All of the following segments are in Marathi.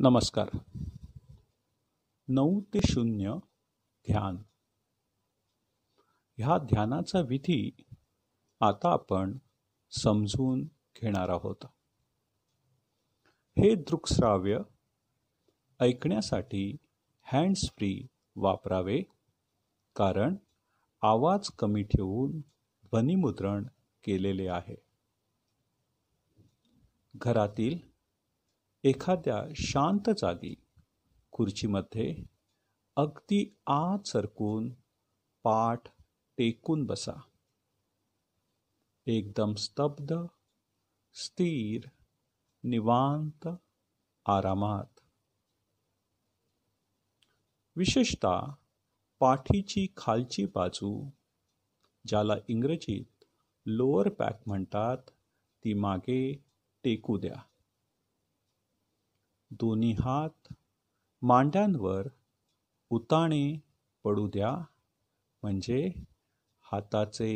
नमस्कार नऊ ते शून्य ध्यान ह्या ध्यानाचा विधी आता आपण समजून घेणार आहोत हे दृकश्राव्य ऐकण्यासाठी हँड्स फ्री वापरावे कारण आवाज कमी ठेवून ध्वनिमुद्रण केलेले आहे घरातील एखाद्या शांत जागी खुर्चीमध्ये अगदी आत सरकून पाठ टेकून बसा एकदम स्तब्ध स्थिर निवांत आरामात विशेषतः पाठीची खालची बाजू ज्याला इंग्रजीत लोअर पॅक म्हणतात ती मागे टेकू द्या दोन्ही हात मांड्यांवर उताणे पडू द्या म्हणजे हाताचे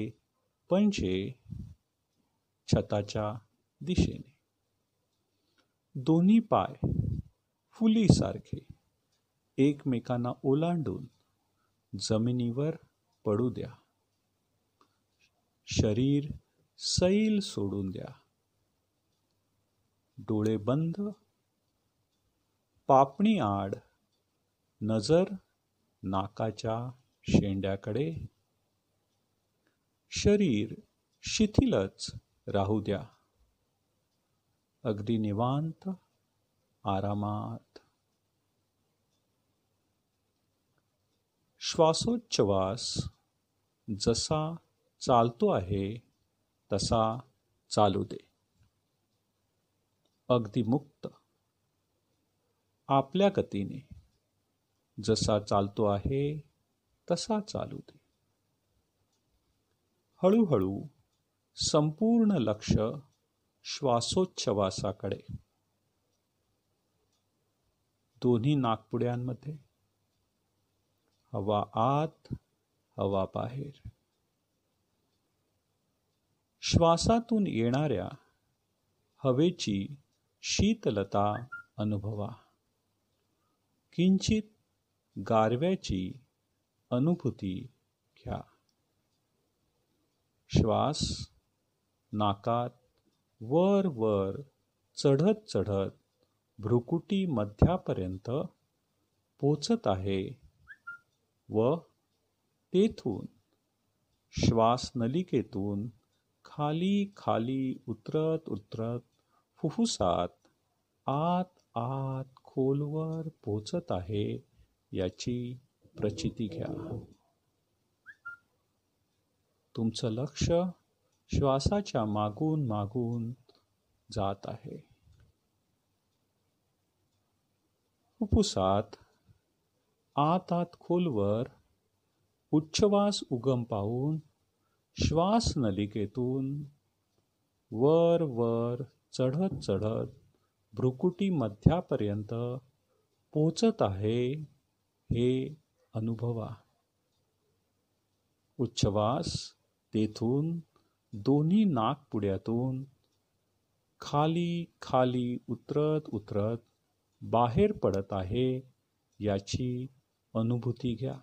पंचे छताच्या दिशेने दोन्ही पाय फुलीसारखे एकमेकांना ओलांडून जमिनीवर पडू द्या शरीर सैल सोडून द्या डोळे बंद पापणी आड नजर नाकाच्या शेंड्याकडे शरीर शिथिलच राहू द्या अगदी निवांत आरामात श्वासोच्छवास जसा चालतो आहे तसा चालू दे अगदी मुक्त आपल्या गतीने जसा चालतो आहे तसा चालू दे हळूहळू संपूर्ण लक्ष श्वासोच्छवासाकडे दोन्ही नागपुड्यांमध्ये हवा आत हवा बाहेर श्वासातून येणाऱ्या हवेची शीतलता अनुभवा किंचित गारव्याची अनुभूती घ्या श्वास नाकात वर वर चढत चढत भ्रुकुटी मध्यापर्यंत पोचत आहे व तेथून श्वासनलिकेतून खाली खाली उतरत उतरत फुफ्फुसात आत आत खोलवर पोचत आहे याची प्रचिती घ्या तुमचं लक्ष श्वासाच्या मागून मागून जात आहे उपुसात आत आत खोलवर उच्चवास उगम पाहून श्वास नलिकेतून वर वर चढत चढत भ्रुकुटी मध्यापर्यंत पोचत आहे हे अनुभवा उच्छवास तेथून दोन्ही नागपुड्यातून खाली खाली उतरत उतरत बाहेर पडत आहे याची अनुभूती घ्या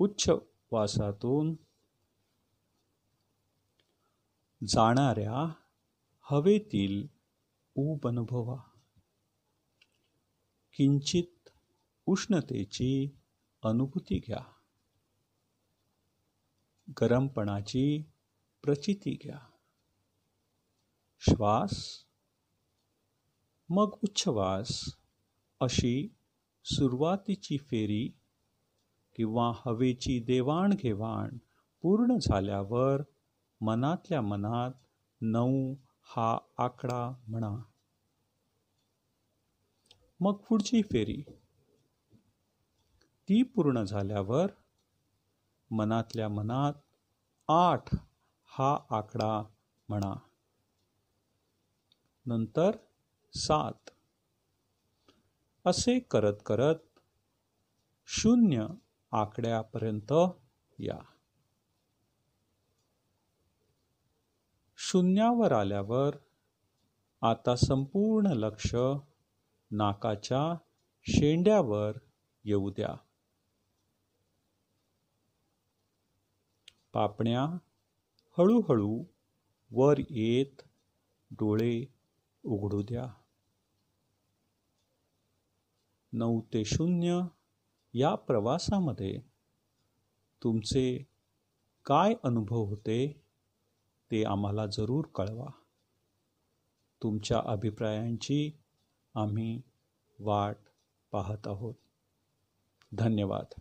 उच्छवासातून जाणाऱ्या हवेतील ऊब अनुभवा किंचित उष्णतेची अनुभूती घ्या गरमपणाची प्रचिती घ्या श्वास मग उच्छवास अशी सुरुवातीची फेरी किंवा हवेची देवाणघेवाण पूर्ण झाल्यावर मनातल्या मनात नऊ हा आकडा म्हणा मग पुढची फेरी ती पूर्ण झाल्यावर मनातल्या मनात आठ हा आकडा म्हणा नंतर सात असे करत करत शून्य आकड्यापर्यंत या शून्यावर आल्यावर आता संपूर्ण लक्ष नाकाच्या शेंड्यावर येऊ द्या पापण्या हळूहळू वर येत डोळे उघडू द्या नऊ ते शून्य या प्रवासामध्ये तुमचे काय अनुभव होते ते आम्हाला जरूर कळवा तुमच्या अभिप्रायांची आम्ही वाट पाहत आहोत धन्यवाद